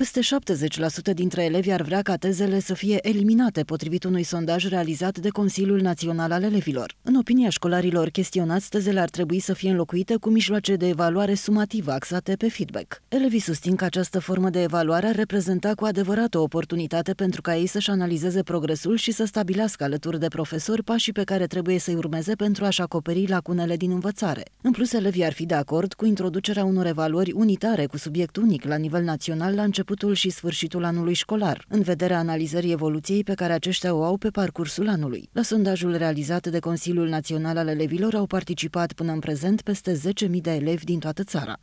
Peste 70% dintre elevi ar vrea ca tezele să fie eliminate, potrivit unui sondaj realizat de Consiliul Național al Elevilor. În opinia școlarilor chestionați, tezele ar trebui să fie înlocuite cu mijloace de evaluare sumativă axate pe feedback. Elevii susțin că această formă de evaluare ar reprezenta cu adevărat o oportunitate pentru ca ei să-și analizeze progresul și să stabilească alături de profesori pașii pe care trebuie să-i urmeze pentru a-și acoperi lacunele din învățare. În plus, elevii ar fi de acord cu introducerea unor evaluări unitare cu subiect unic la nivel național la început începutul și sfârșitul anului școlar, în vederea analizării evoluției pe care aceștia o au pe parcursul anului. La sondajul realizat de Consiliul Național al Elevilor au participat până în prezent peste 10.000 de elevi din toată țara.